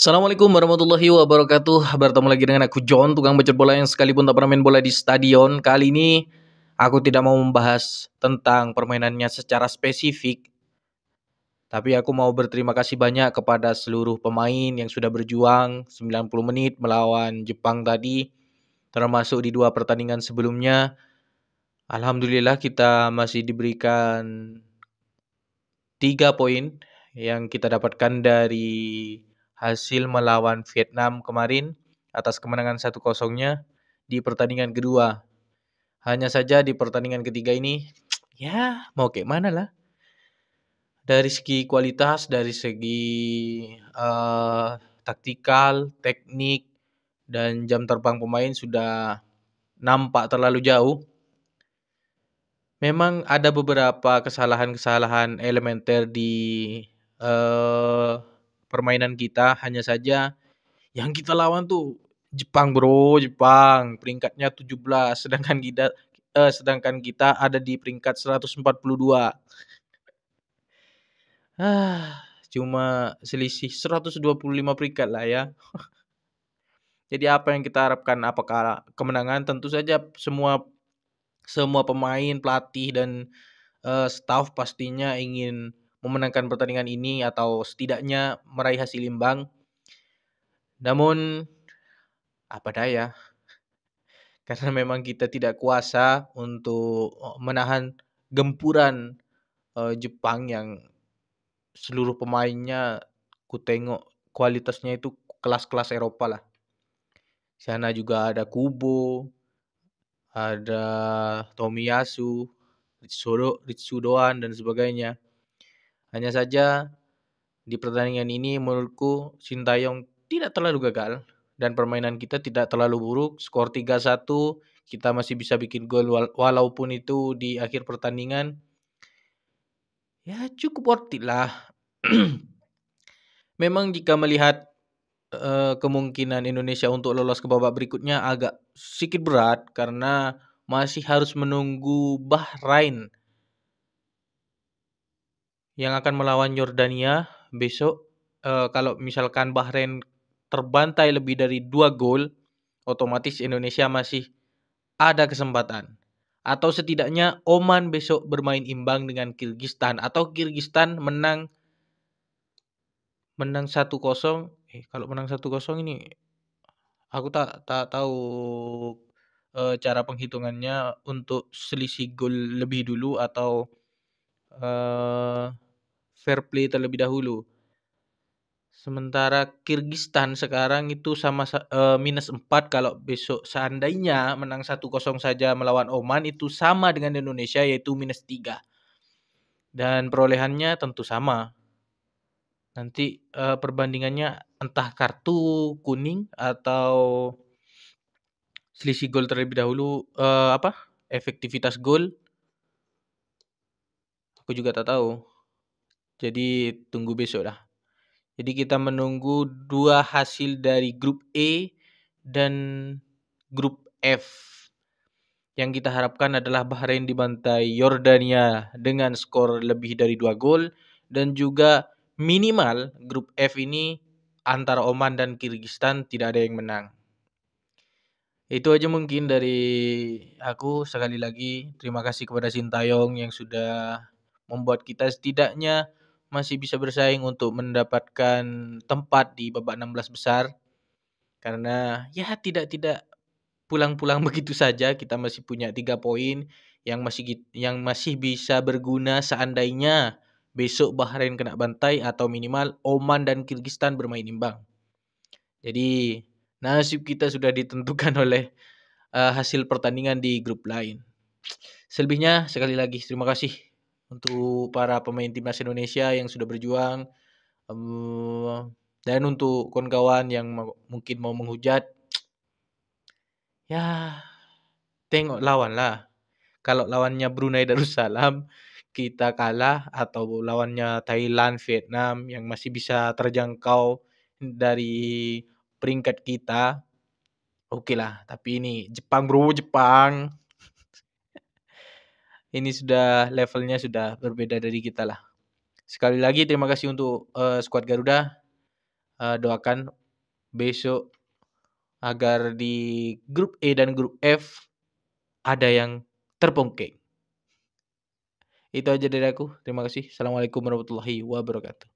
Assalamualaikum warahmatullahi wabarakatuh Bertemu lagi dengan aku John, tukang bacot bola yang sekalipun tak pernah main bola di stadion Kali ini aku tidak mau membahas tentang permainannya secara spesifik Tapi aku mau berterima kasih banyak kepada seluruh pemain yang sudah berjuang 90 menit melawan Jepang tadi Termasuk di dua pertandingan sebelumnya Alhamdulillah kita masih diberikan 3 poin yang kita dapatkan dari hasil melawan Vietnam kemarin atas kemenangan 1-0-nya di pertandingan kedua. Hanya saja di pertandingan ketiga ini, ya mau kayak mana lah. Dari segi kualitas, dari segi uh, taktikal, teknik, dan jam terbang pemain sudah nampak terlalu jauh. Memang ada beberapa kesalahan-kesalahan elementer di uh, permainan kita hanya saja yang kita lawan tuh Jepang bro Jepang peringkatnya 17 sedangkan kita eh, sedangkan kita ada di peringkat 142 ah cuma selisih 125 peringkat lah ya jadi apa yang kita harapkan apakah kemenangan tentu saja semua semua pemain pelatih dan uh, staff pastinya ingin memenangkan pertandingan ini atau setidaknya meraih hasil imbang. Namun apa daya karena memang kita tidak kuasa untuk eh, menahan gempuran uh, Jepang yang seluruh pemainnya ku tengok kualitasnya itu kelas-kelas Eropa lah. Sana juga ada Kubo, ada Tomiyasu, Ritsudo, Ritsudoan dan sebagainya. Hanya saja di pertandingan ini menurutku Sintayong tidak terlalu gagal dan permainan kita tidak terlalu buruk. Skor 3-1, kita masih bisa bikin gol walaupun itu di akhir pertandingan. Ya cukup worth it lah. Memang jika melihat uh, kemungkinan Indonesia untuk lolos ke babak berikutnya agak sedikit berat karena masih harus menunggu Bahrain yang akan melawan Jordania besok uh, kalau misalkan Bahrain terbantai lebih dari dua gol, otomatis Indonesia masih ada kesempatan. Atau setidaknya Oman besok bermain imbang dengan Kyrgyzstan atau Kyrgyzstan menang menang 1-0. Eh kalau menang satu 0 ini aku tak tak tahu e, cara penghitungannya untuk selisih gol lebih dulu atau eh fair play terlebih dahulu. Sementara Kirgistan sekarang itu sama uh, minus 4 kalau besok seandainya menang 1-0 saja melawan Oman itu sama dengan Indonesia yaitu minus 3. Dan perolehannya tentu sama. Nanti uh, perbandingannya entah kartu kuning atau selisih gol terlebih dahulu uh, apa? efektivitas gol. Aku juga tak tahu. Jadi tunggu besok lah. Jadi kita menunggu dua hasil dari grup E dan grup F. Yang kita harapkan adalah Bahrain dibantai Yordania dengan skor lebih dari dua gol dan juga minimal grup F ini antara Oman dan Kyrgyzstan tidak ada yang menang. Itu aja mungkin dari aku sekali lagi terima kasih kepada Sintayong yang sudah membuat kita setidaknya masih bisa bersaing untuk mendapatkan tempat di babak 16 besar karena ya tidak tidak pulang-pulang begitu saja kita masih punya tiga poin yang masih yang masih bisa berguna seandainya besok Bahrain kena bantai atau minimal Oman dan Kirgistan bermain imbang. Jadi nasib kita sudah ditentukan oleh uh, hasil pertandingan di grup lain. Selebihnya sekali lagi terima kasih untuk para pemain timnas Indonesia yang sudah berjuang um, dan untuk kawan-kawan yang mungkin mau menghujat ya tengok lawan lah kalau lawannya Brunei Darussalam kita kalah atau lawannya Thailand, Vietnam yang masih bisa terjangkau dari peringkat kita. Oke okay lah, tapi ini Jepang bro, Jepang ini sudah levelnya sudah berbeda dari kita lah. Sekali lagi terima kasih untuk uh, eh, skuad Garuda. Uh, doakan besok agar di grup E dan grup F ada yang terpongkeng. Itu aja dari aku. Terima kasih. Assalamualaikum warahmatullahi wabarakatuh.